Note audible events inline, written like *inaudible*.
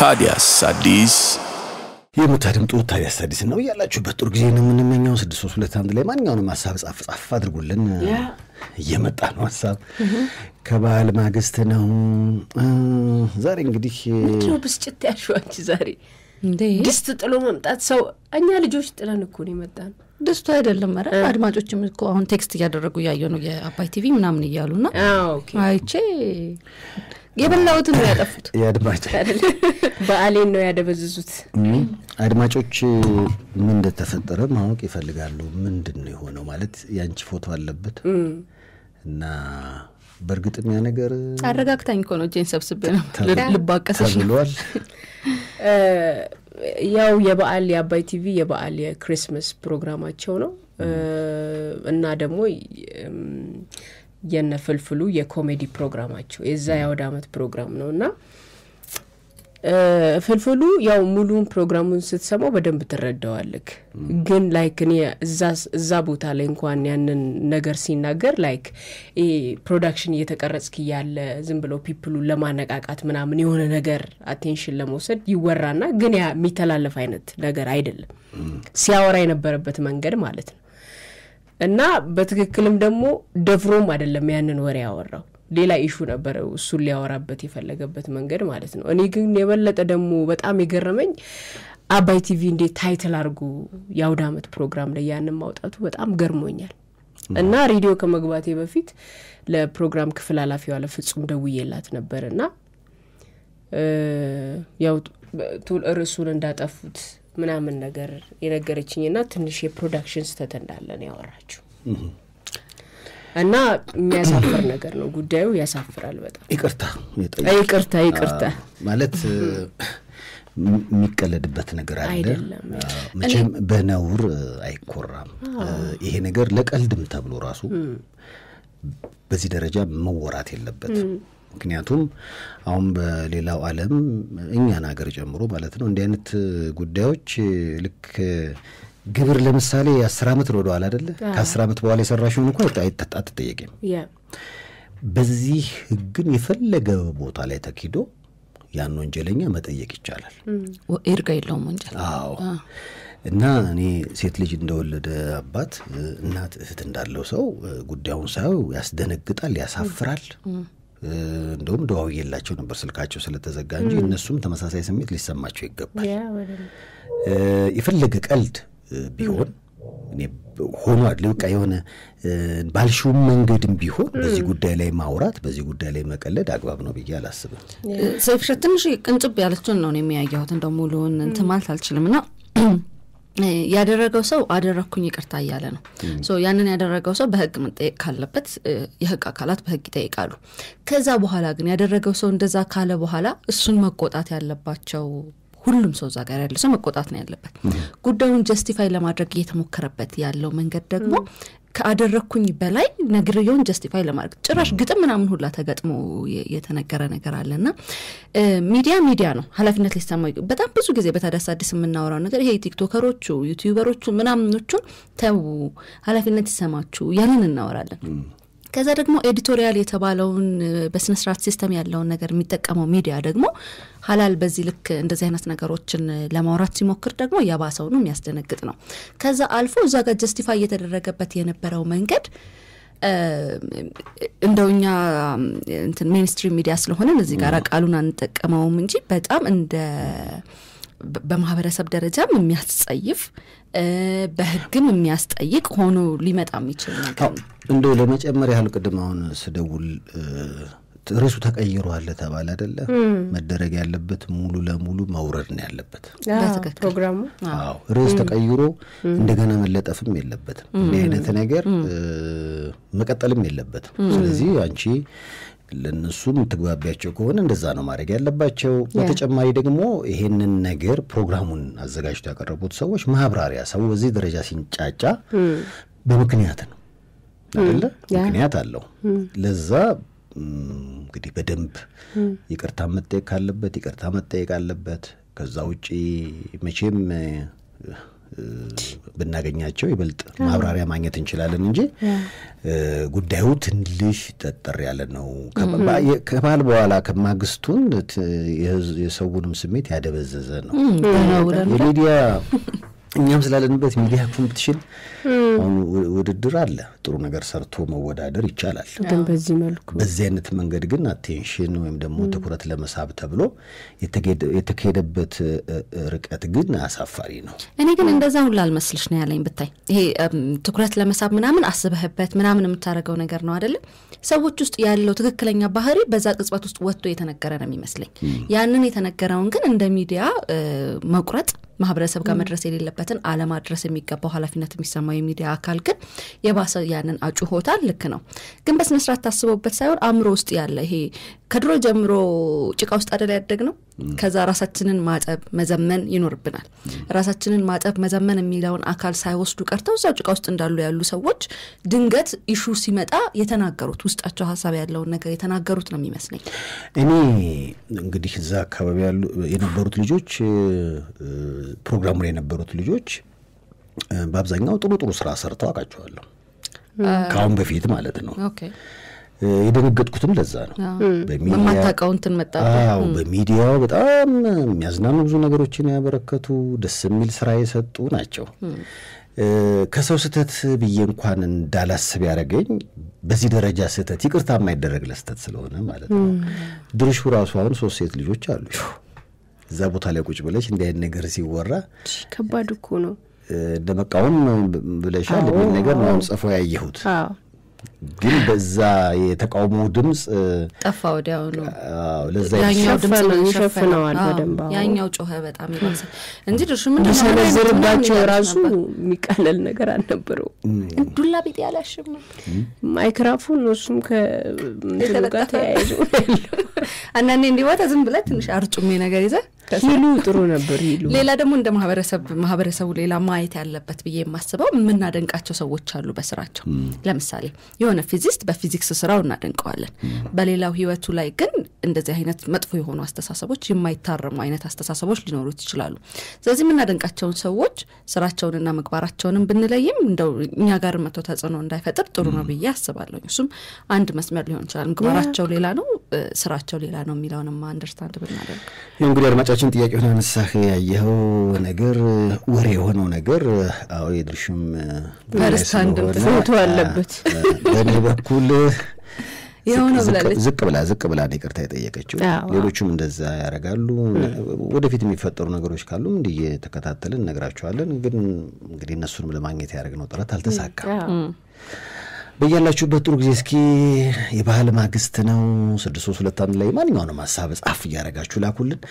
ታዲያስ አዲስ የምታደምጡት ታዲያስ አዲስ ነው። እያላችሁበት ጥሩ ጊዜ ነው የምንመኘው። ስድስት ሶስት ሁለት አንድ ላይ ማንኛውንም ሀሳብ ጻፍ ጻፍ አድርጉልን። እየመጣ ነው ሀሳብ ከበዓል ማግስት ነው። ዛሬ እንግዲህ ብስጭት ያሸዋች ዛሬ ድስት ጥሎ መምጣት ሰው እኛ ልጆች ጥለን እኮ ነው የመጣ ነው ደስቱ አይደለም ረ አድማጮችም እኮ አሁን ቴክስት እያደረጉ እያየ ነው የአባይ ቲቪ ምናምን እያሉ ና አይቼ የበላሁትን ነው ያጠፉት። *laughs* የአድማጭ በአሌን ነው ያደበዝዙት። አድማጮች ምን እንደተፈጠረ ማወቅ ይፈልጋሉ። ምንድን ነው የሆነው ማለት ያንቺ ፎቶ አለበት እና በእርግጥም ያ ነገር አረጋግታኝ እኮ ነው እጄን ሰብስቤ ነው ልባቀሰሽ ተብሏል። ያው የበዓል የአባይ ቲቪ የበዓል የክሪስመስ ፕሮግራማቸው ነው እና ደግሞ የነፍልፍሉ የኮሜዲ ፕሮግራማቸው የዛ የአውደ አመት ፕሮግራም ነው እና ፍልፍሉ ያው ሙሉን ፕሮግራሙን ስትሰማው በደንብ ትረዳዋልክ። ግን ላይክ እኔ እዛ ቦታ ላይ እንኳን ያንን ነገር ሲናገር ላይክ ፕሮዳክሽን እየተቀረጽክ እያለ ዝም ብሎ ፒፕሉን ለማነቃቃት ምናምን የሆነ ነገር አቴንሽን ለመውሰድ ይወራና ግን ያ የሚተላለፍ አይነት ነገር አይደለም ሲያወራ የነበረበት መንገድ ማለት ነው። እና በትክክልም ደግሞ ደፍሮም አይደለም ያንን ወሬ ያወራው ሌላ ኢሹ ነበረ እሱን ሊያወራበት የፈለገበት መንገድ ማለት ነው። እኔ ግን የበለጠ ደግሞ በጣም የገረመኝ አባይ ቲቪ እንዴት ታይትል አድርጎ የአውደ ዓመት ፕሮግራም ላይ ያንን ማውጣቱ በጣም ገርሞኛል። እና ሬዲዮ ከመግባቴ በፊት ለፕሮግራም ክፍል ኃላፊዋ ለፍጹም ደውዬላት ነበር እና ያው ርዕሱን እንዳጠፉት ምናምን ነገር የነገረችኝ ና ትንሽ የፕሮዳክሽን ስተት እንዳለን ያወራችው እና የሚያሳፍር ነገር ነው ጉዳዩ ያሳፍራል በጣም ይቅርታ ይቅርታ ይቅርታ ማለት የሚቀለድበት ነገር አለ መቼም በነውር አይኮራም ይሄ ነገር ለቀልድም ተብሎ ራሱ በዚህ ደረጃ መወራት የለበትም ምክንያቱም አሁን በሌላው ዓለም እኛን ሀገር ጨምሮ ማለት ነው እንዲህ አይነት ጉዳዮች ልክ ግብር ለምሳሌ የአስር ዓመት ነው ወደኋላ አደለ ከአስር ዓመት በኋላ የሰራሽውን እንኳ አትጠየቅም። በዚህ ህግን የፈለገ ቦታ ላይ ተኪዶ ያን ወንጀለኛ መጠየቅ ይቻላል። ይርጋ የለውም ወንጀል። አዎ እና እኔ ሴት ልጅ እንደወለደ አባት፣ እናት፣ እህት እንዳለው ሰው ጉዳዩን ሳየው ያስደነግጣል፣ ያሳፍራል። እንደውም ደዋውዬላቸው ነበር ስልካቸው ስለተዘጋ እንጂ እነሱም ተመሳሳይ ስሜት ሊሰማቸው ይገባል። የፈለገ ቀልድ ቢሆን እኔ ሆኖ በቃ የሆነ ባልሽውም መንገድም ቢሆን በዚህ ጉዳይ ላይ ማውራት በዚህ ጉዳይ ላይ መቀለድ አግባብ ነው ብዬ አላስብም። ሰይፍሸት ትንሽ ቅንጭብ ያለችን ነው የሚያየሁት እንደ ሙሉውን እንትን ማለት አልችልም ና ያደረገው ሰው አደረግኩኝ ይቅርታ እያለ ነው። ያንን ያደረገው ሰው በህግ መጠየቅ ካለበት የህግ አካላት በህግ ይጠይቃሉ። ከዛ በኋላ ግን ያደረገው ሰው እንደዛ ካለ በኋላ እሱን መቆጣት ያለባቸው ሁሉም ሰው እዛ ጋር ያለ ሰው መቆጣት ነው ያለበት። ጉዳዩን ጀስቲፋይ ለማድረግ እየተሞከረበት ያለው መንገድ ደግሞ ከአደረግኩኝ በላይ ነግሬውን ጀስቲፋይ ለማድረግ ጭራሽ ግጥም ምናምን ሁላ ተገጥሞ የተነገረ ነገር አለ ሚዲያ ሚዲያ ነው፣ ኃላፊነት ሊሰማ በጣም ብዙ ጊዜ በታዲያስ አዲስ የምናወራው ነገር ይሄ ቲክቶከሮቹ ዩቲዩበሮቹ ምናምኖቹን ተዉ ሀላፊነት ይሰማችሁ ያንን እናወራለን። ከዛ ደግሞ ኤዲቶሪያል የተባለውን በስነስርዓት ሲስተም ያለውን ነገር የሚጠቀመው ሚዲያ ደግሞ ሀላል በዚህ ልክ እንደዚህ አይነት ነገሮችን ለማውራት ሲሞክር ደግሞ የባሰውኑ የሚያስደነግጥ ነው። ከዛ አልፎ እዛ ጋር ጀስቲፋይ እየተደረገበት የነበረው መንገድ እንደውኛ ሜንስትሪም ሚዲያ ስለሆነ እዚህ ጋር ቃሉን አንጠቀመውም እንጂ በጣም እንደ በማህበረሰብ ደረጃም የሚያስጸይፍ በህግም የሚያስጠይቅ ሆኖ ሊመጣ የሚችል ነገር ነው። እንደው ለመጨመር ያህል ቅድም አሁን ስደውል ርዕሱ ተቀይሯል ተባለ አደለ? መደረግ ያለበት ሙሉ ለሙሉ መውረድ ነው ያለበት ፕሮግራሙ። አዎ ርዕስ ተቀይሮ እንደገና መለጠፍም የለበትም። እንዲህ አይነት ነገር መቀጠልም የለበትም። ስለዚህ አንቺ ለነሱም ትግባቢያቸው ከሆነ እንደዛ ነው ማድረግ ያለባቸው። በተጨማሪ ደግሞ ይሄንን ነገር ፕሮግራሙን አዘጋጅቶ ያቀረቡት ሰዎች ማብራሪያ፣ ሰው በዚህ ደረጃ ሲንጫጫ በምክንያት ነው አይደለ? ምክንያት አለው። ለዛ እንግዲህ በደንብ ይቅርታ መጠየቅ ካለበት ይቅርታ መጠየቅ አለበት። ከዛ ውጪ መቼም ብናገኛቸው ይበልጥ ማብራሪያ ማግኘት እንችላለን እንጂ ጉዳዩ ትንሽ ጠጠር ያለ ነው። ከበዓል በኋላ ከማግስቱን የሰውንም ስሜት ያደበዘዘ ነው። የሚዲያ እኛም ስላለንበት ሚዲያ ኮምፒቲሽን አሁን ውድድር አለ። ጥሩ ነገር ሰርቶ መወዳደር ይቻላል። ግን በዚህ መልኩ በዚህ አይነት መንገድ ግን አቴንሽን ወይም ደግሞ ትኩረት ለመሳብ ተብሎ የተካሄደበት ርቀት ግን አሳፋሪ ነው። እኔ ግን እንደዛ ሁላ አልመስልሽ ነው ያለኝ። ብታይ ይሄ ትኩረት ለመሳብ ምናምን አስበህበት ምናምን የምታደርገው ነገር ነው አይደለም። ሰዎች ውስጥ ያለው ትክክለኛ ባህሪ በዛ ቅጽበት ውስጥ ወጥቶ የተነገረ ነው የሚመስለኝ። ያንን የተነገረውን ግን እንደ ሚዲያ መቁረጥ ማህበረሰብ ጋር መድረስ የሌለበትን አለማድረስ የሚገባው ኃላፊነት የሚሰማው የሚዲያ አካል ግን የባሰ ያንን አጩሆታል። ልክ ነው፣ ግን በስነስርዓት ታስቦበት ሳይሆን አእምሮ ውስጥ ያለ ይሄ ከድሮ ጀምሮ ጭቃ ውስጥ አደላ ያደግ ነው። ከዛ ራሳችንን ማጠብ መዘመን ይኖርብናል። ራሳችንን ማጠብ መዘመን የሚለውን አካል ሳይወስዱ ቀርተው እዛው ጭቃ ውስጥ እንዳሉ ያሉ ሰዎች ድንገት ኢሹ ሲመጣ የተናገሩት ውስጣቸው ሀሳብ ያለውን ነገር የተናገሩት ነው የሚመስለኝ። እኔ እንግዲህ እዛ አካባቢ ያሉ የነበሩት ልጆች ፕሮግራሙ ላይ የነበሩት ልጆች በአብዛኛው ጥሩ ጥሩ ስራ ሰርተው አውቃቸዋለሁ። ከአሁን በፊት ማለት ነው የደነገጥኩትም ለዛ ነው። በማታውቀው እንትን መጣ። በሚዲያው በጣም የሚያዝናኑ ብዙ ነገሮችን ያበረከቱ ደስ የሚል ስራ የሰጡ ናቸው። ከሰው ስህተት ብዬ እንኳን እንዳላስብ ያደረገኝ በዚህ ደረጃ ስህተት ይቅርታ የማይደረግ ለስህተት ስለሆነ ማለት ነው። ድርሹ ራሱ አሁን ሶስት ሴት ልጆች አሉ። እዛ ቦታ ላይ ቁጭ ብለሽ እንዲህ አይነት ነገር ሲወራ ከባድ እኮ ነው። እንደ መቃወም ብለሻል የሚል ነገር ነው ጽፎ ያየሁት። ግን በዛ የተቃውሞ ድምፅ ጠፋ ወዲያውኑ። ለዛኛው ድምፅ በደንብ ያኛው ጮኸ በጣም ይባሳል እንጂ ድርሹ ምንድን ነው ራሱ የሚቃለል ነገር አልነበረው። ዱላ ቤጤ ያላሽም ማይክራፎን እሱም ከጋ ተያይዞ አንዳንዴ እንዲህ ቦታ ዝም ብለህ ትንሽ አርጩሜ ነገር ይዘህ ሂሉ ጥሩ ነበር። ሂሉ ሌላ ደግሞ እንደ ማህበረሰብ ማህበረሰቡ ሌላ ማየት ያለበት ብዬ የማስበው የምናደንቃቸው ሰዎች አሉ በስራቸው። ለምሳሌ የሆነ ፊዚስት በፊዚክስ ስራው እናደንቀዋለን። በሌላው ህይወቱ ላይ ግን እንደዚህ አይነት መጥፎ የሆኑ አስተሳሰቦች፣ የማይታረሙ አይነት አስተሳሰቦች ሊኖሩት ይችላሉ። ስለዚህ የምናደንቃቸውን ሰዎች ስራቸውንና ምግባራቸውንም ብንለይም እንደው እኛ ጋር መቶ ተጽዕኖ እንዳይፈጥር ጥሩ ነው ብዬ አስባለሁ። እሱም አንድ መስመር ሊሆን ይችላል። ምግባራቸው ሌላ ነው፣ ስራቸው ሌላ ነው የሚለውንማ አንደርስታንድ ብናደርግ ይህ እንግዲህ አድማጫችን ጥያቄውን አነሳህ ያየኸው ነገር ወሬ የሆነው ነገር አዎ የድርሹም ፈርስታንድ ፎቶ አለበት በእኔ በኩል ዝቅ ብላ ዝቅ ብላ ይቅርታ የጠየቀችው ሌሎቹም እንደዛ ያደርጋሉ። ወደፊት የሚፈጠሩ ነገሮች ካሉም እንዲህ እየተከታተልን እነግራቸዋለን። ግን እንግዲህ እነሱንም ለማግኘት ያደረግነው ጥረት አልተሳካም። በያላችሁበት ጥሩ ጊዜ። እስኪ የባህል ማግስት ነው። ስድስት ሶስት ሁለት አንድ ላይ ማንኛውንም ሀሳብ ጻፍ እያደረጋችሁ ላኩልን።